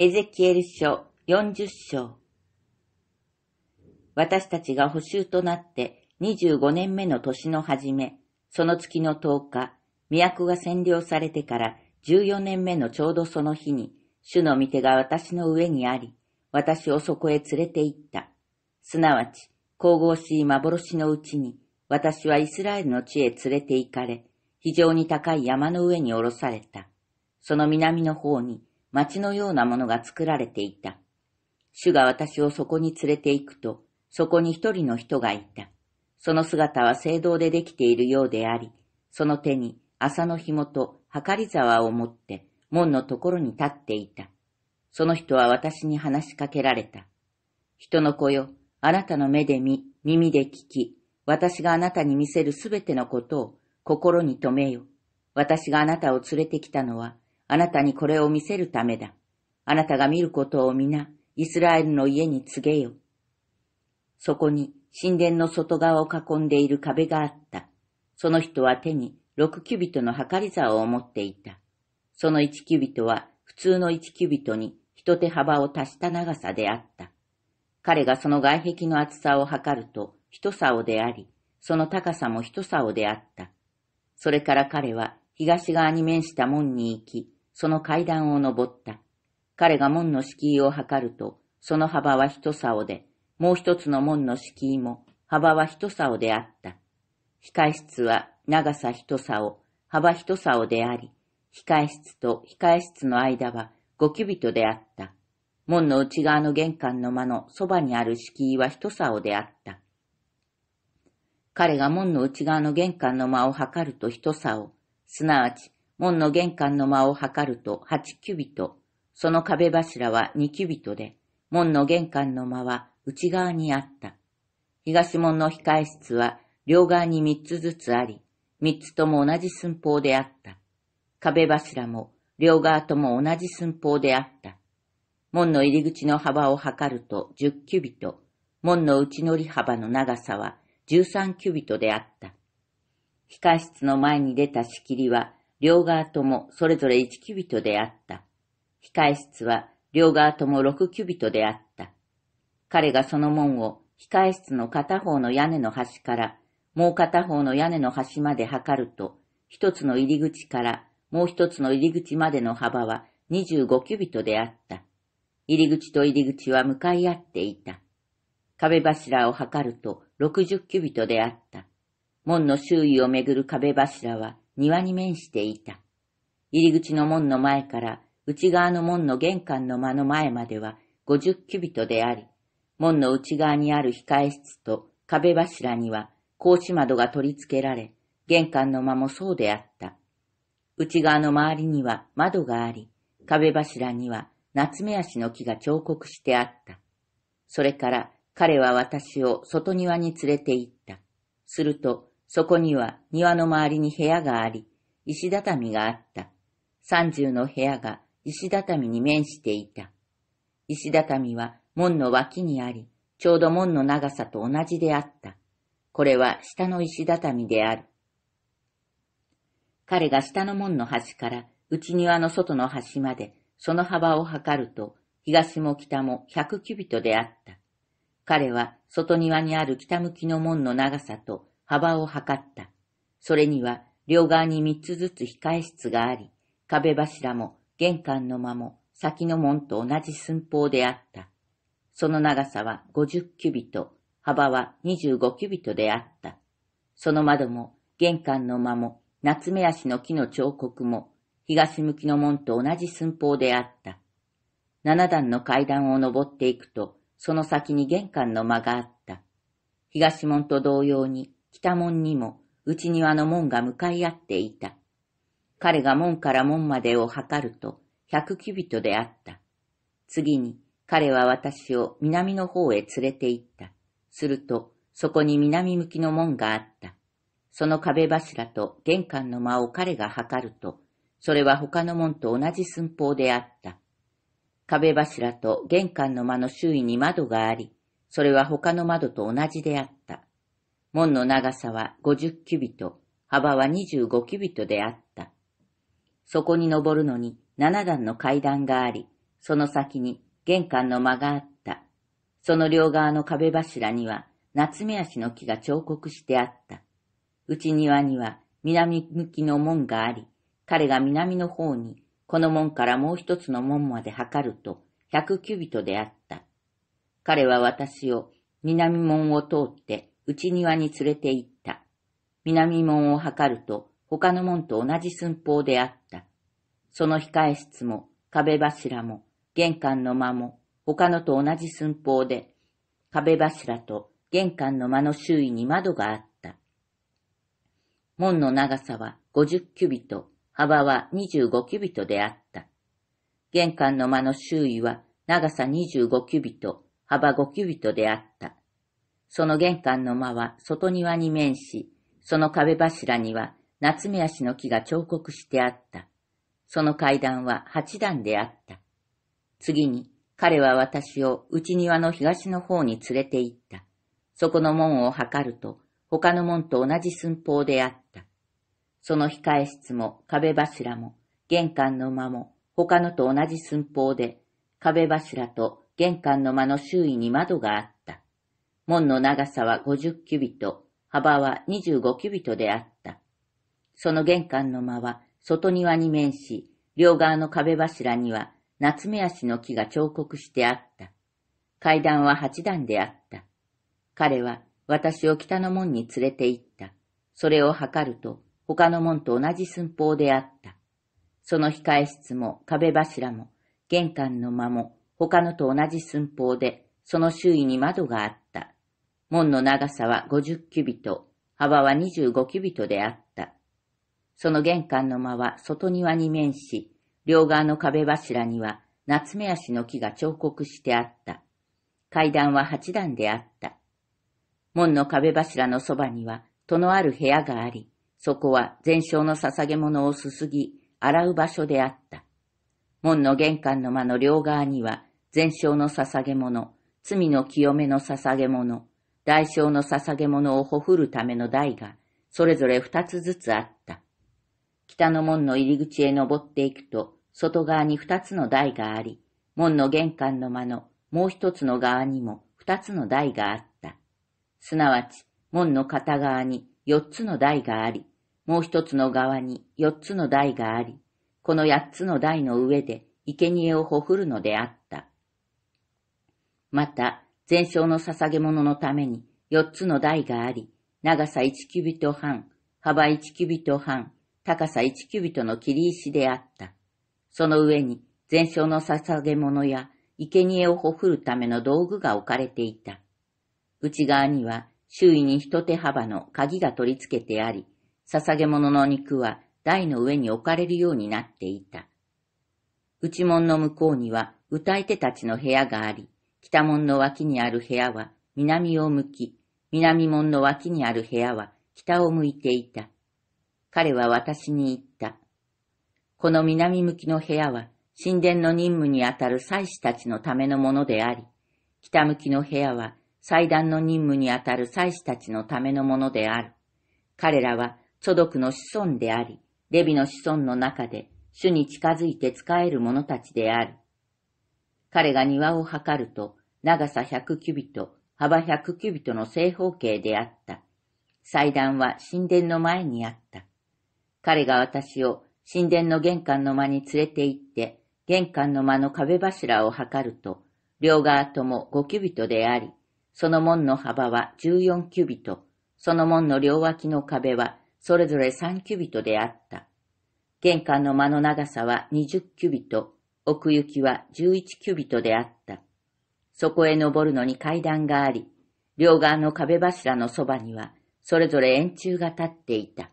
エゼキエル書40章私たちが補修となって25年目の年の初め、その月の10日、都が占領されてから14年目のちょうどその日に、主の御手が私の上にあり、私をそこへ連れて行った。すなわち、神々しい幻のうちに、私はイスラエルの地へ連れて行かれ、非常に高い山の上に降ろされた。その南の方に、町のようなものが作られていた。主が私をそこに連れて行くと、そこに一人の人がいた。その姿は聖堂でできているようであり、その手に麻の紐とはかり沢を持って門のところに立っていた。その人は私に話しかけられた。人の子よ、あなたの目で見、耳で聞き、私があなたに見せるすべてのことを心に留めよ。私があなたを連れてきたのは、あなたにこれを見せるためだ。あなたが見ることを皆、イスラエルの家に告げよ。そこに神殿の外側を囲んでいる壁があった。その人は手に六キュビトの測り竿を持っていた。その一キュビトは普通の一キュビトに一手幅を足した長さであった。彼がその外壁の厚さを測ると一竿であり、その高さも一竿であった。それから彼は東側に面した門に行き、その階段を登った。彼が門の敷居を測ると、その幅は一竿で、もう一つの門の敷居も幅は一竿であった。控室は長さ一竿、幅一竿であり、控室と控室の間は五キュビトであった。門の内側の玄関の間のそばにある敷居は一竿であった。彼が門の内側の玄関の間を測ると一竿、すなわち門の玄関の間を測ると8キュビト、その壁柱は2キュビトで、門の玄関の間は内側にあった。東門の控え室は両側に3つずつあり、3つとも同じ寸法であった。壁柱も両側とも同じ寸法であった。門の入り口の幅を測ると10キュビト、門の内乗り幅の長さは13キュビトであった。控室の前に出た仕切りは両側ともそれぞれ1キュビトであった。控室は両側とも6キュビトであった。彼がその門を控室の片方の屋根の端から、もう片方の屋根の端まで測ると、一つの入り口からもう一つの入り口までの幅は25キュビトであった。入り口と入り口は向かい合っていた。壁柱を測ると60キュビトであった。門の周囲をめぐる壁柱は庭に面していた。入り口の門の前から内側の門の玄関の間の前までは50キュビトであり、門の内側にある控え室と壁柱には格子窓が取り付けられ、玄関の間もそうであった。内側の周りには窓があり、壁柱には夏目足の木が彫刻してあった。それから彼は私を外庭に連れて行った。するとそこには庭の周りに部屋があり、石畳があった。三十の部屋が石畳に面していた。石畳は門の脇にあり、ちょうど門の長さと同じであった。これは下の石畳である。彼が下の門の端から内庭の外の端までその幅を測ると、東も北も百キュビトであった。彼は外庭にある北向きの門の長さと幅を測った。それには両側に三つずつ控え室があり、壁柱も玄関の間も先の門と同じ寸法であった。その長さは50キュビト、幅は25キュビトであった。その窓も玄関の間も夏目足の木の彫刻も東向きの門と同じ寸法であった。七段の階段を登っていくと、その先に玄関の間があった。東門と同様に北門にも内庭の門が向かい合っていた。彼が門から門までを測ると、百キュビトであった。次に彼は私を南の方へ連れて行った。すると、そこに南向きの門があった。その壁柱と玄関の間を彼が測ると、それは他の門と同じ寸法であった。壁柱と玄関の間の周囲に窓があり、それは他の窓と同じであった。門の長さは50キュビト、幅は25キュビトであった。そこに登るのに7段の階段があり、その先に玄関の間があった。その両側の壁柱には夏目足の木が彫刻してあった。内庭には南向きの門があり、彼が南の方にこの門からもう一つの門まで測ると100キュビトであった。彼は私を南門を通って内庭に連れて行った。南門を測ると、他の門と同じ寸法であった。その控え室も、壁柱も、玄関の間も、他のと同じ寸法で、壁柱と玄関の間の周囲に窓があった。門の長さは50キュビト、幅は25キュビトであった。玄関の間の周囲は長さ25キュビト、幅5キュビトであった。その玄関の間は外庭に面し、その壁柱には夏目足の木が彫刻してあった。その階段は八段であった。次に彼は私を内庭の東の方に連れて行った。そこの門を測ると他の門と同じ寸法であった。その控え室も壁柱も玄関の間も他のと同じ寸法で壁柱と玄関の間の周囲に窓があった。門の長さは五十キュビト、幅は二十五キュビトであった。その玄関の間は外庭に面し、両側の壁柱には夏目足の木が彫刻してあった。階段は八段であった。彼は私を北の門に連れて行った。それを測ると他の門と同じ寸法であった。その控え室も壁柱も玄関の間も他のと同じ寸法でその周囲に窓があった。門の長さは50キュビト、幅は25キュビトであった。その玄関の間は外庭に面し、両側の壁柱には夏目足の木が彫刻してあった。階段は八段であった。門の壁柱のそばには戸のある部屋があり、そこは全焼の捧げ物をすすぎ、洗う場所であった。門の玄関の間の両側には、全焼の捧げ物、罪の清めの捧げ物、代償の捧げ物をほふるための台が、それぞれ二つずつあった。北の門の入り口へ登っていくと、外側に二つの台があり、門の玄関の間のもう一つの側にも二つの台があった。すなわち、門の片側に四つの台があり、もう一つの側に四つの台があり、この八つの台の上で生贄をほふるのであった。また、全焼の捧げ物のために四つの台があり、長さ一キュビト半、幅一キュビト半、高さ一キュビトの切り石であった。その上に全焼の捧げ物や生贄をほふるための道具が置かれていた。内側には周囲に一手幅の鍵が取り付けてあり、捧げ物の肉は台の上に置かれるようになっていた。内門の向こうには歌い手たちの部屋があり、北門の脇にある部屋は南を向き、南門の脇にある部屋は北を向いていた。彼は私に言った。この南向きの部屋は神殿の任務にあたる祭司たちのためのものであり、北向きの部屋は祭壇の任務にあたる祭司たちのためのものである。彼らは、祖読の子孫であり、レビの子孫の中で、主に近づいて仕える者たちである。彼が庭を測ると、長さ百キュビト、幅百キュビトの正方形であった。祭壇は神殿の前にあった。彼が私を神殿の玄関の間に連れて行って、玄関の間の壁柱を測ると、両側とも5キュビトであり、その門の幅は14キュビト、その門の両脇の壁はそれぞれ3キュビトであった。玄関の間の長さは20キュビト、奥行きは11キュビトであった。そこへ登るのに階段があり、両側の壁柱のそばには、それぞれ円柱が立っていた。